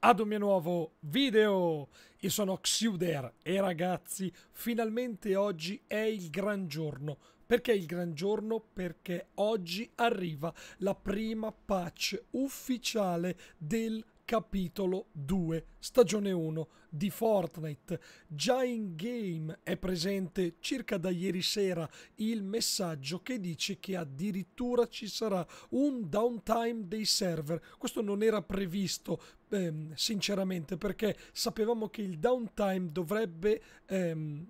ad un mio nuovo video. Io sono Xuder e ragazzi, finalmente oggi è il gran giorno. Perché il gran giorno? Perché oggi arriva la prima patch ufficiale del capitolo 2, stagione 1 di Fortnite. Già in game è presente circa da ieri sera il messaggio che dice che addirittura ci sarà un downtime dei server. Questo non era previsto ehm, sinceramente perché sapevamo che il downtime dovrebbe ehm,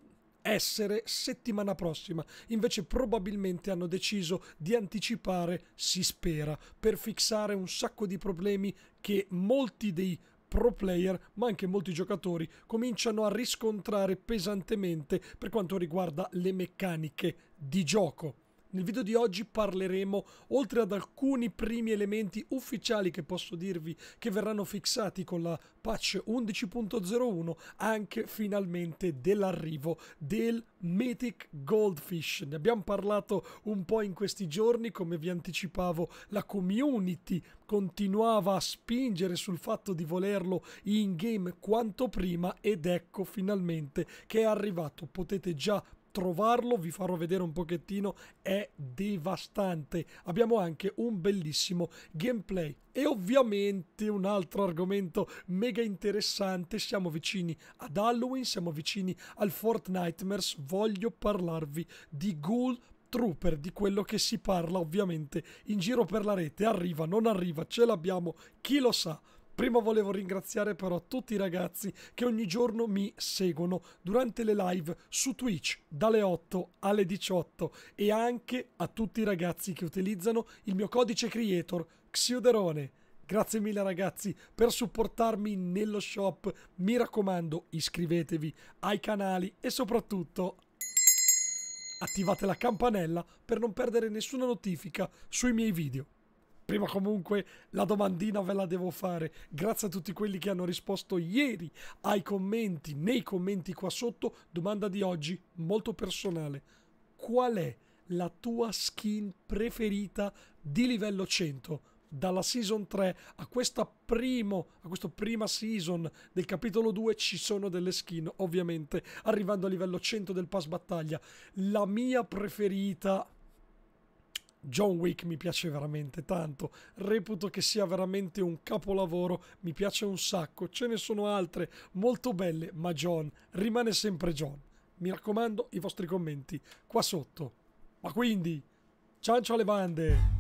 essere settimana prossima. Invece probabilmente hanno deciso di anticipare, si spera, per fissare un sacco di problemi che molti dei pro player, ma anche molti giocatori cominciano a riscontrare pesantemente per quanto riguarda le meccaniche di gioco. Nel video di oggi parleremo, oltre ad alcuni primi elementi ufficiali che posso dirvi che verranno fissati con la patch 11.01, anche finalmente dell'arrivo del Mythic Goldfish. Ne abbiamo parlato un po' in questi giorni, come vi anticipavo, la community continuava a spingere sul fatto di volerlo in game quanto prima ed ecco finalmente che è arrivato. Potete già trovarlo, vi farò vedere un pochettino, è devastante. Abbiamo anche un bellissimo gameplay. E ovviamente un altro argomento mega interessante, siamo vicini ad Halloween, siamo vicini al Fort Nightmares, voglio parlarvi di Ghoul Trooper, di quello che si parla ovviamente in giro per la rete, arriva, non arriva, ce l'abbiamo, chi lo sa Prima volevo ringraziare però tutti i ragazzi che ogni giorno mi seguono durante le live su Twitch dalle 8 alle 18 e anche a tutti i ragazzi che utilizzano il mio codice creator Xioderone. Grazie mille ragazzi per supportarmi nello shop. Mi raccomando, iscrivetevi ai canali e soprattutto attivate la campanella per non perdere nessuna notifica sui miei video prima comunque la domandina ve la devo fare. Grazie a tutti quelli che hanno risposto ieri ai commenti, nei commenti qua sotto. Domanda di oggi, molto personale. Qual è la tua skin preferita di livello 100? dalla season 3 a questa, primo, a questa prima season del capitolo 2 ci sono delle skin ovviamente arrivando a livello 100 del pass battaglia la mia preferita John Wick mi piace veramente tanto, reputo che sia veramente un capolavoro, mi piace un sacco, ce ne sono altre molto belle, ma John rimane sempre John. Mi raccomando i vostri commenti qua sotto. Ma quindi, ciancio alle bande!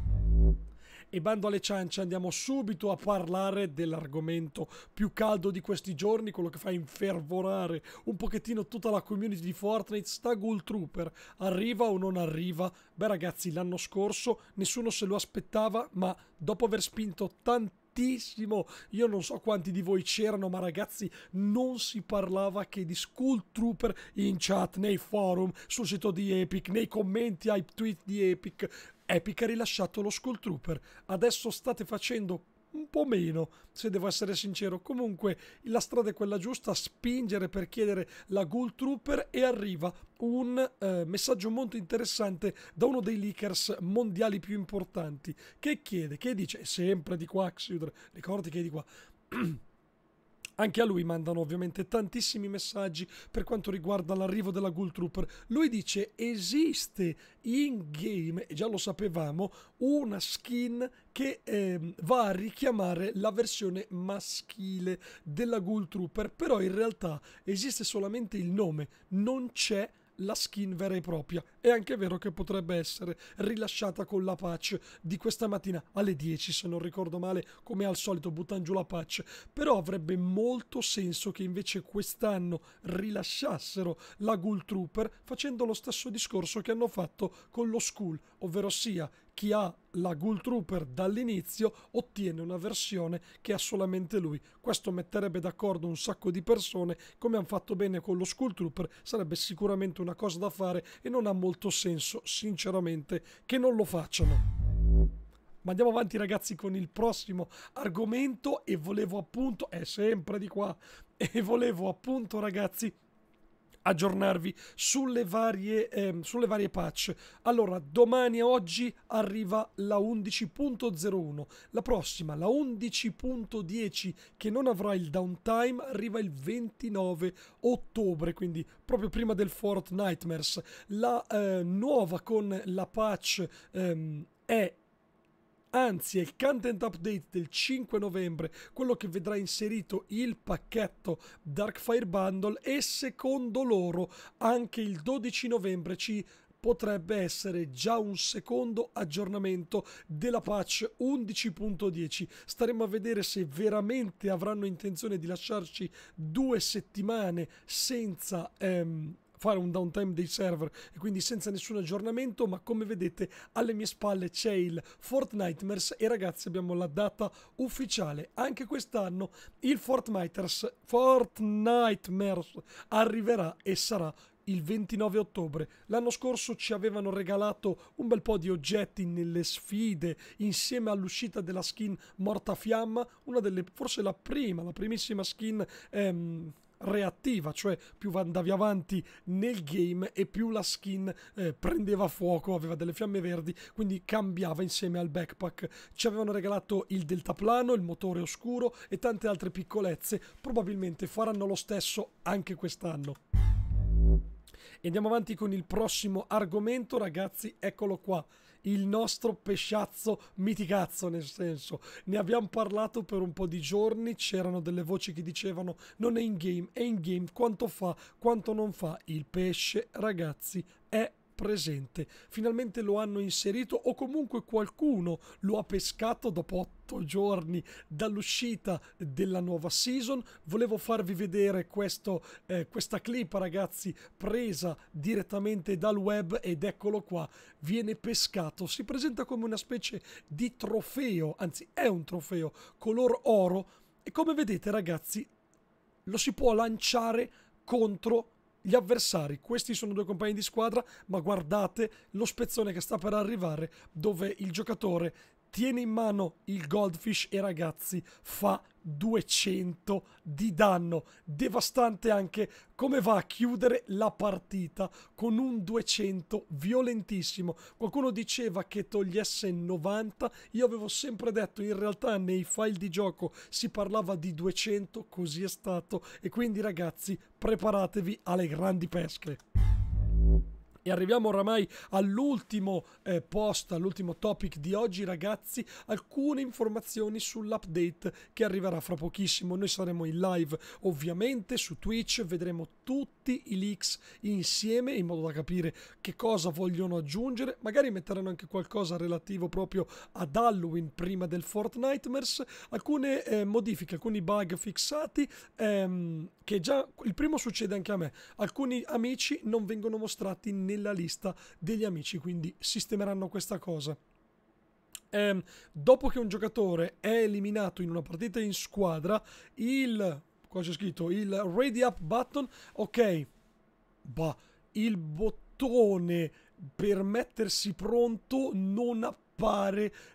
E bando alle ciance, andiamo subito a parlare dell'argomento più caldo di questi giorni, quello che fa infervorare un pochettino tutta la community di Fortnite, sta Ghoul Trooper. Arriva o non arriva? Beh ragazzi, l'anno scorso nessuno se lo aspettava, ma dopo aver spinto tantissimo io non so quanti di voi c'erano, ma ragazzi, non si parlava che di Skull Trooper in chat, nei forum, sul sito di Epic, nei commenti ai tweet di Epic. Epic ha rilasciato lo Skull Trooper, adesso state facendo un po' meno, se devo essere sincero. Comunque la strada è quella giusta, spingere per chiedere la Ghoul Trooper e arriva un eh, messaggio molto interessante da uno dei leakers mondiali più importanti che chiede, che dice, sempre di qua Xiudr, ricordi che è di qua Anche a lui mandano ovviamente tantissimi messaggi per quanto riguarda l'arrivo della Ghoul Trooper. Lui dice esiste in game, e già lo sapevamo, una skin che eh, va a richiamare la versione maschile della Ghoul Trooper, però in realtà esiste solamente il nome, non c'è la skin vera e propria. È anche vero che potrebbe essere rilasciata con la patch di questa mattina alle 10, se non ricordo male, come al solito buttano giù la patch. Però avrebbe molto senso che invece quest'anno rilasciassero la Ghoul Trooper facendo lo stesso discorso che hanno fatto con lo Skull, ovvero sia chi ha la Ghoul Trooper dall'inizio ottiene una versione che ha solamente lui. Questo metterebbe d'accordo un sacco di persone, come hanno fatto bene con lo Skull Trooper, sarebbe sicuramente una cosa da fare e non ha molto senso, sinceramente, che non lo facciano. Ma andiamo avanti ragazzi con il prossimo argomento e volevo appunto, è sempre di qua, e volevo appunto ragazzi aggiornarvi sulle varie, eh, sulle varie patch. Allora, domani e oggi arriva la 11.01, la prossima, la 11.10, che non avrà il downtime, arriva il 29 ottobre, quindi proprio prima del Fort Nightmares. La eh, nuova con la patch... Ehm, è Anzi, è il content update del 5 novembre, quello che vedrà inserito il pacchetto Darkfire Bundle e secondo loro anche il 12 novembre ci potrebbe essere già un secondo aggiornamento della patch 11.10. Staremo a vedere se veramente avranno intenzione di lasciarci due settimane senza ehm, fare un downtime dei server e quindi senza nessun aggiornamento, ma come vedete alle mie spalle c'è il Fortnitemers e ragazzi abbiamo la data ufficiale. Anche quest'anno il Fortnitemers Fortniteers arriverà e sarà il 29 ottobre. L'anno scorso ci avevano regalato un bel po' di oggetti nelle sfide insieme all'uscita della skin Morta Fiamma, una delle forse la prima, la primissima skin ehm, reattiva, cioè più andavi avanti nel game e più la skin eh, prendeva fuoco, aveva delle fiamme verdi, quindi cambiava insieme al backpack. Ci avevano regalato il deltaplano, il motore oscuro e tante altre piccolezze, probabilmente faranno lo stesso anche quest'anno. E andiamo avanti con il prossimo argomento, ragazzi, eccolo qua il nostro pesciazzo miticazzo, nel senso, ne abbiamo parlato per un po' di giorni, c'erano delle voci che dicevano non è in game, è in game, quanto fa, quanto non fa, il pesce, ragazzi, è presente. Finalmente lo hanno inserito o comunque qualcuno lo ha pescato dopo 8 giorni dall'uscita della nuova season. Volevo farvi vedere questo, eh, questa clip ragazzi presa direttamente dal web ed eccolo qua, viene pescato. Si presenta come una specie di trofeo, anzi è un trofeo color oro e come vedete ragazzi lo si può lanciare contro gli avversari. Questi sono due compagni di squadra, ma guardate lo spezzone che sta per arrivare dove il giocatore tiene in mano il goldfish e ragazzi fa 200 di danno devastante anche come va a chiudere la partita con un 200 violentissimo qualcuno diceva che togliesse 90 io avevo sempre detto in realtà nei file di gioco si parlava di 200 così è stato e quindi ragazzi preparatevi alle grandi pesche e arriviamo oramai all'ultimo eh, post, all'ultimo topic di oggi ragazzi, alcune informazioni sull'update che arriverà fra pochissimo. Noi saremo in live ovviamente su Twitch, vedremo tutti i leaks insieme in modo da capire che cosa vogliono aggiungere, magari metteranno anche qualcosa relativo proprio ad Halloween prima del Fortnitemers. alcune eh, modifiche, alcuni bug fissati ehm, che già il primo succede anche a me, alcuni amici non vengono mostrati nel nella lista degli amici, quindi sistemeranno questa cosa. Eh, dopo che un giocatore è eliminato in una partita in squadra, il... qua c'è scritto il ready up button, ok, bah, il bottone per mettersi pronto non appare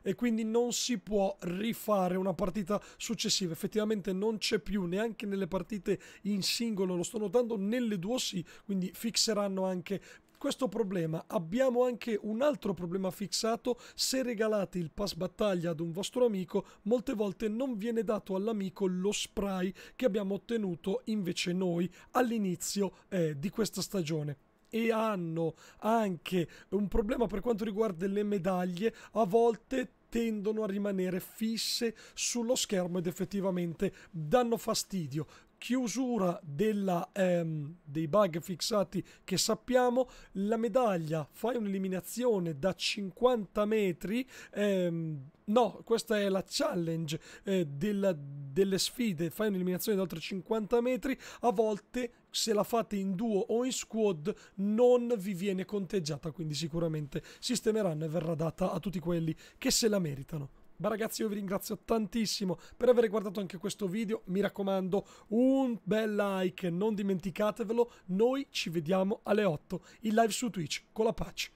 e quindi non si può rifare una partita successiva. Effettivamente non c'è più neanche nelle partite in singolo, lo sto notando nelle duo sì, quindi fixeranno anche questo problema. Abbiamo anche un altro problema fissato. Se regalate il pass battaglia ad un vostro amico, molte volte non viene dato all'amico lo spray che abbiamo ottenuto invece noi all'inizio eh, di questa stagione e hanno anche un problema per quanto riguarda le medaglie, a volte tendono a rimanere fisse sullo schermo ed effettivamente danno fastidio chiusura della, ehm, dei bug fissati che sappiamo, la medaglia fai un'eliminazione da 50 metri. Ehm, no, questa è la challenge eh, della, delle sfide, fai un'eliminazione da oltre 50 metri, a volte se la fate in duo o in squad non vi viene conteggiata, quindi sicuramente sistemeranno e verrà data a tutti quelli che se la meritano. Beh ragazzi io vi ringrazio tantissimo per aver guardato anche questo video, mi raccomando un bel like, non dimenticatevelo, noi ci vediamo alle 8 in live su Twitch con la pace.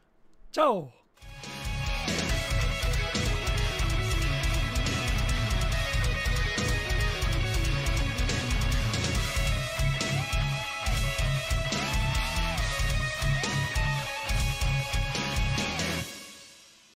Ciao!